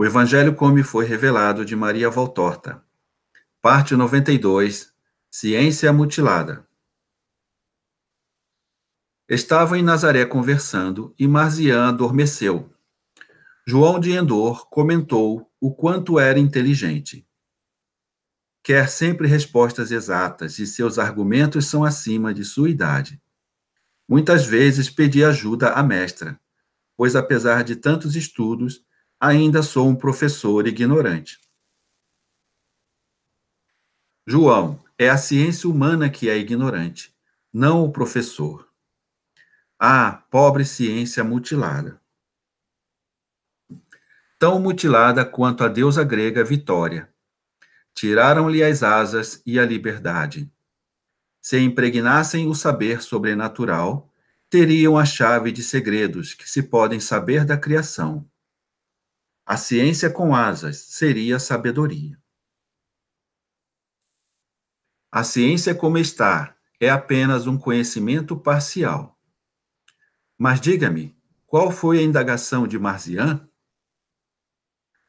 O Evangelho como foi revelado de Maria Valtorta. Parte 92. Ciência mutilada. Estava em Nazaré conversando e Marziã adormeceu. João de Endor comentou o quanto era inteligente. Quer sempre respostas exatas e seus argumentos são acima de sua idade. Muitas vezes pedi ajuda à mestra, pois apesar de tantos estudos, ainda sou um professor ignorante. João, é a ciência humana que é ignorante, não o professor. Ah, pobre ciência mutilada. Tão mutilada quanto a deusa grega Vitória. Tiraram-lhe as asas e a liberdade. Se impregnassem o saber sobrenatural, teriam a chave de segredos que se podem saber da criação a ciência com asas seria a sabedoria. A ciência como está é apenas um conhecimento parcial. Mas diga-me, qual foi a indagação de Marzian?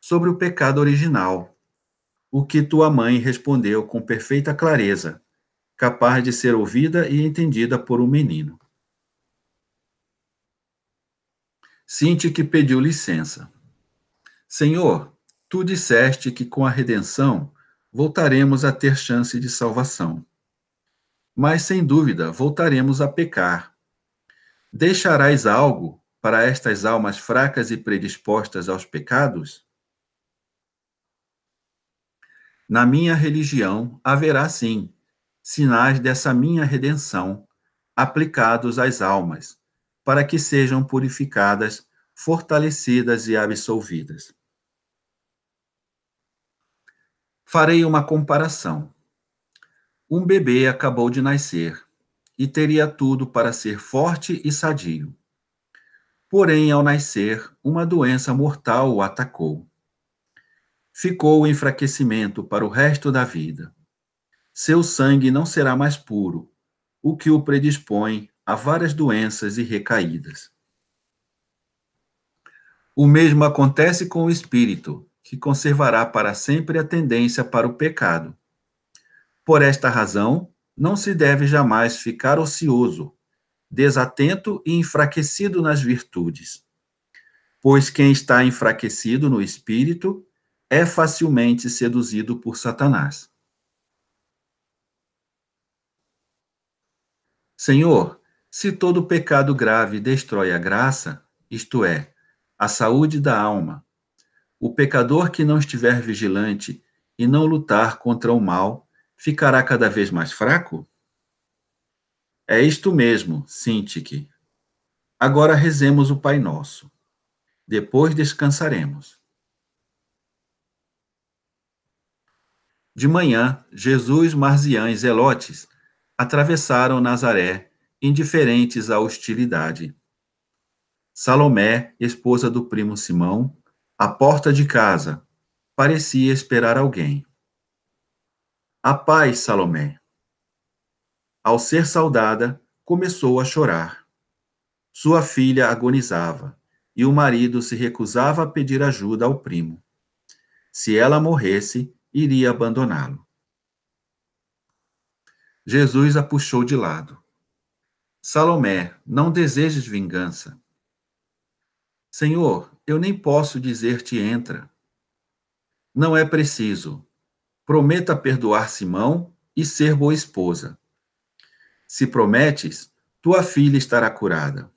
Sobre o pecado original, o que tua mãe respondeu com perfeita clareza, capaz de ser ouvida e entendida por um menino. Sinte que pediu licença. Senhor, tu disseste que com a redenção voltaremos a ter chance de salvação. Mas, sem dúvida, voltaremos a pecar. Deixarás algo para estas almas fracas e predispostas aos pecados? Na minha religião haverá, sim, sinais dessa minha redenção aplicados às almas, para que sejam purificadas, fortalecidas e absolvidas. Farei uma comparação. Um bebê acabou de nascer e teria tudo para ser forte e sadio. Porém, ao nascer, uma doença mortal o atacou. Ficou o enfraquecimento para o resto da vida. Seu sangue não será mais puro, o que o predispõe a várias doenças e recaídas. O mesmo acontece com o espírito, que conservará para sempre a tendência para o pecado. Por esta razão, não se deve jamais ficar ocioso, desatento e enfraquecido nas virtudes. Pois quem está enfraquecido no espírito é facilmente seduzido por Satanás. Senhor, se todo pecado grave destrói a graça, isto é, a saúde da alma, o pecador que não estiver vigilante e não lutar contra o mal ficará cada vez mais fraco? É isto mesmo, Sintique. Agora rezemos o Pai Nosso. Depois descansaremos. De manhã, Jesus, Marziã e Zelotes atravessaram Nazaré, indiferentes à hostilidade. Salomé, esposa do primo Simão, a porta de casa. Parecia esperar alguém. A paz, Salomé. Ao ser saudada, começou a chorar. Sua filha agonizava e o marido se recusava a pedir ajuda ao primo. Se ela morresse, iria abandoná-lo. Jesus a puxou de lado. Salomé, não desejes vingança. Senhor, eu nem posso dizer-te entra. Não é preciso. Prometa perdoar Simão e ser boa esposa. Se prometes, tua filha estará curada.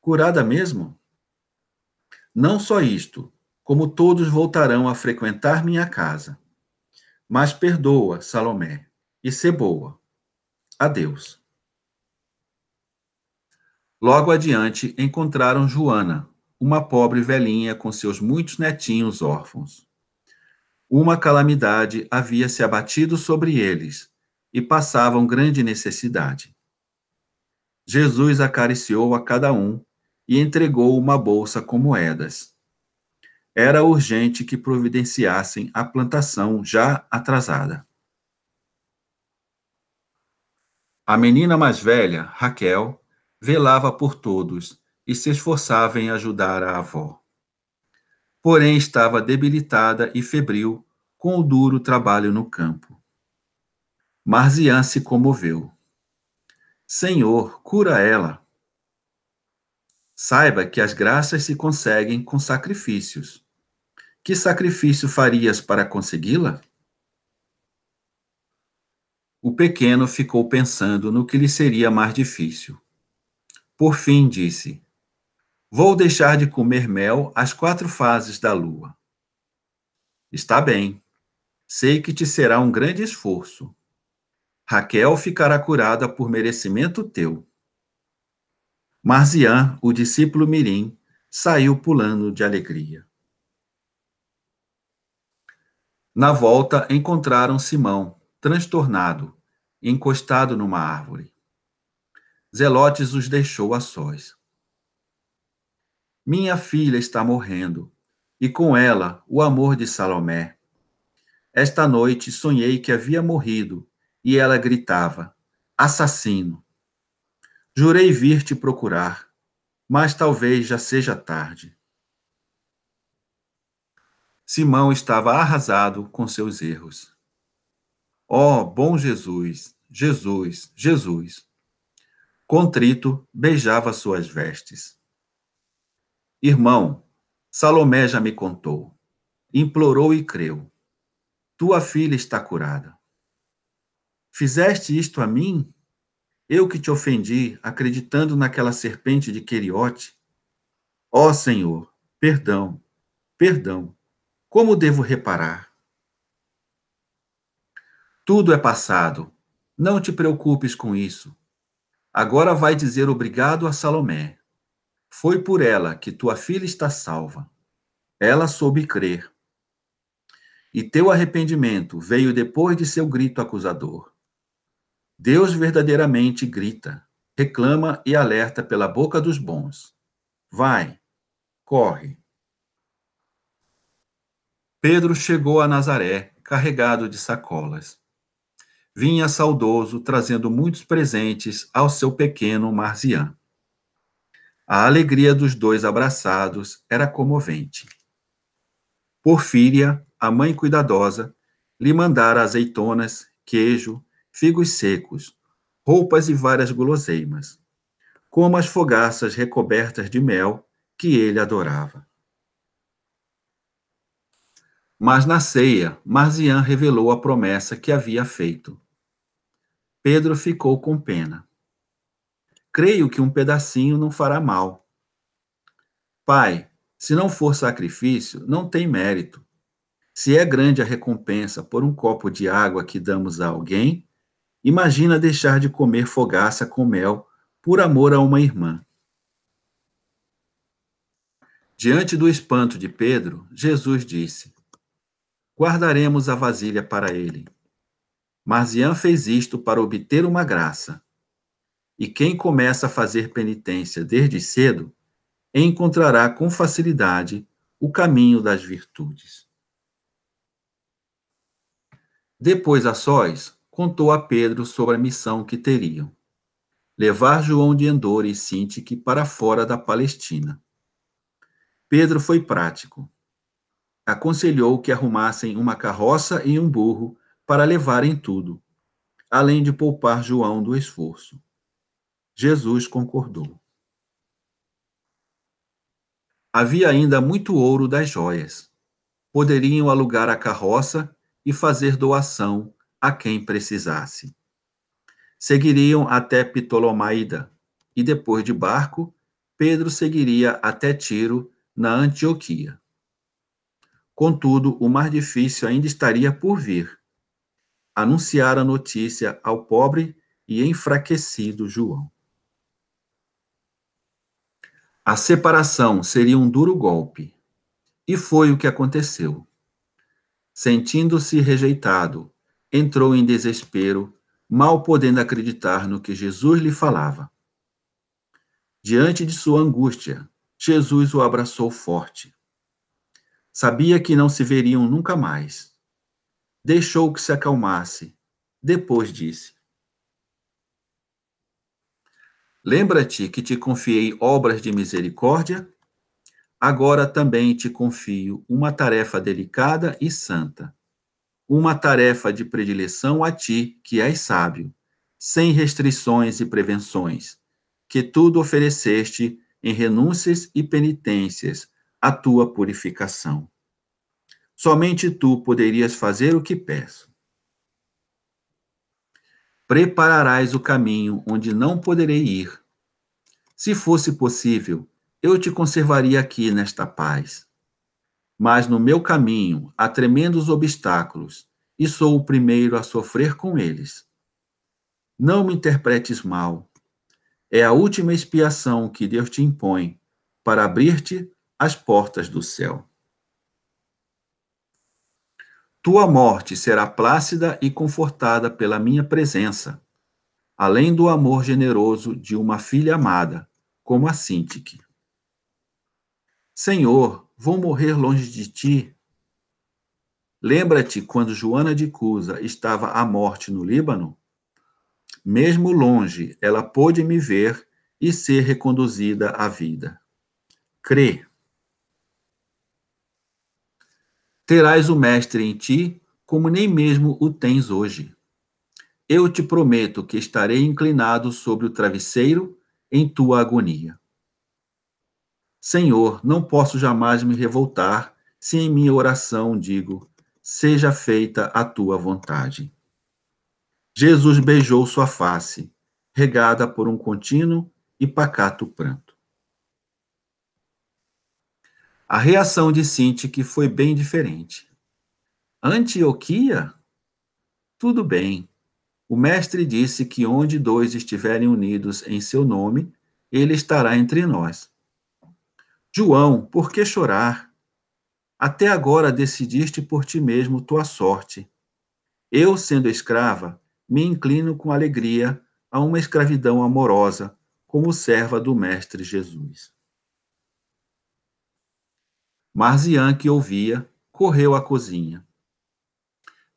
Curada mesmo? Não só isto, como todos voltarão a frequentar minha casa. Mas perdoa, Salomé, e se boa. Adeus. Logo adiante encontraram Joana, uma pobre velhinha com seus muitos netinhos órfãos. Uma calamidade havia se abatido sobre eles e passavam grande necessidade. Jesus acariciou a cada um e entregou uma bolsa com moedas. Era urgente que providenciassem a plantação já atrasada. A menina mais velha, Raquel, velava por todos e se esforçava em ajudar a avó. Porém, estava debilitada e febril com o duro trabalho no campo. Marzian se comoveu. Senhor, cura ela. Saiba que as graças se conseguem com sacrifícios. Que sacrifício farias para consegui-la? O pequeno ficou pensando no que lhe seria mais difícil. Por fim, disse: Vou deixar de comer mel às quatro fases da lua. Está bem. Sei que te será um grande esforço. Raquel ficará curada por merecimento teu. Marzian, o discípulo Mirim, saiu pulando de alegria. Na volta, encontraram Simão, transtornado, encostado numa árvore. Zelotes os deixou a sós. Minha filha está morrendo, e com ela o amor de Salomé. Esta noite sonhei que havia morrido, e ela gritava: Assassino! Jurei vir te procurar, mas talvez já seja tarde. Simão estava arrasado com seus erros. Ó oh, bom Jesus, Jesus, Jesus! Contrito, beijava suas vestes. Irmão, Salomé já me contou. Implorou e creu. Tua filha está curada. Fizeste isto a mim? Eu que te ofendi, acreditando naquela serpente de Queriote? Ó oh, Senhor, perdão, perdão. Como devo reparar? Tudo é passado. Não te preocupes com isso. Agora vai dizer obrigado a Salomé. Foi por ela que tua filha está salva. Ela soube crer. E teu arrependimento veio depois de seu grito acusador. Deus verdadeiramente grita, reclama e alerta pela boca dos bons. Vai, corre. Pedro chegou a Nazaré, carregado de sacolas. Vinha saudoso, trazendo muitos presentes ao seu pequeno Marzian. A alegria dos dois abraçados era comovente. Porfíria, a mãe cuidadosa, lhe mandara azeitonas, queijo, figos secos, roupas e várias guloseimas, como as fogaças recobertas de mel que ele adorava. Mas na ceia, Marzian revelou a promessa que havia feito. Pedro ficou com pena creio que um pedacinho não fará mal. Pai, se não for sacrifício, não tem mérito. Se é grande a recompensa por um copo de água que damos a alguém, imagina deixar de comer fogaça com mel por amor a uma irmã. Diante do espanto de Pedro, Jesus disse: Guardaremos a vasilha para ele. Marzian fez isto para obter uma graça, e quem começa a fazer penitência desde cedo encontrará com facilidade o caminho das virtudes. Depois a sós, contou a Pedro sobre a missão que teriam: levar João de Endor e Sintique para fora da Palestina. Pedro foi prático. Aconselhou que arrumassem uma carroça e um burro para levarem tudo, além de poupar João do esforço. Jesus concordou. Havia ainda muito ouro das joias. Poderiam alugar a carroça e fazer doação a quem precisasse. Seguiriam até Ptolomaida e depois de barco, Pedro seguiria até Tiro, na Antioquia. Contudo, o mais difícil ainda estaria por vir: anunciar a notícia ao pobre e enfraquecido João. A separação seria um duro golpe. E foi o que aconteceu. Sentindo-se rejeitado, entrou em desespero, mal podendo acreditar no que Jesus lhe falava. Diante de sua angústia, Jesus o abraçou forte. Sabia que não se veriam nunca mais. Deixou que se acalmasse. Depois disse: Lembra-te que te confiei obras de misericórdia, agora também te confio uma tarefa delicada e santa, uma tarefa de predileção a ti, que és sábio, sem restrições e prevenções, que tudo ofereceste em renúncias e penitências, à tua purificação. Somente tu poderias fazer o que peço. Prepararás o caminho onde não poderei ir. Se fosse possível, eu te conservaria aqui nesta paz. Mas no meu caminho há tremendos obstáculos, e sou o primeiro a sofrer com eles. Não me interpretes mal. É a última expiação que Deus te impõe para abrir-te as portas do céu. Tua morte será plácida e confortada pela minha presença, além do amor generoso de uma filha amada, como a Sintik. Senhor, vou morrer longe de ti. Lembra-te quando Joana de Cusa estava à morte no Líbano? Mesmo longe, ela pôde me ver e ser reconduzida à vida. Crê. terás o Mestre em ti, como nem mesmo o tens hoje. Eu te prometo que estarei inclinado sobre o travesseiro em tua agonia. Senhor, não posso jamais me revoltar se em minha oração digo: seja feita a tua vontade. Jesus beijou sua face, regada por um contínuo e pacato pranto. A reação de que foi bem diferente. Antioquia? Tudo bem. O mestre disse que onde dois estiverem unidos em seu nome, ele estará entre nós. João, por que chorar? Até agora decidiste por ti mesmo tua sorte. Eu, sendo escrava, me inclino com alegria a uma escravidão amorosa, como serva do Mestre Jesus. Marzian, que ouvia, correu à cozinha.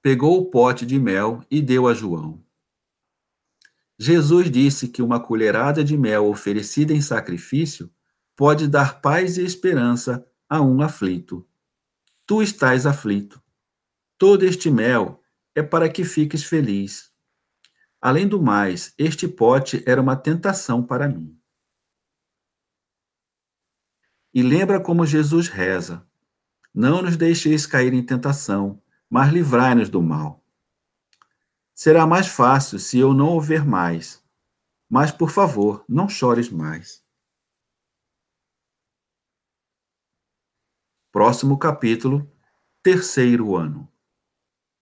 Pegou o pote de mel e deu a João. Jesus disse que uma colherada de mel oferecida em sacrifício pode dar paz e esperança a um aflito. Tu estás aflito. Todo este mel é para que fiques feliz. Além do mais, este pote era uma tentação para mim. E lembra como Jesus reza: Não nos deixeis cair em tentação, mas livrai-nos do mal. Será mais fácil se eu não houver mais. Mas, por favor, não chores mais. Próximo capítulo, terceiro ano.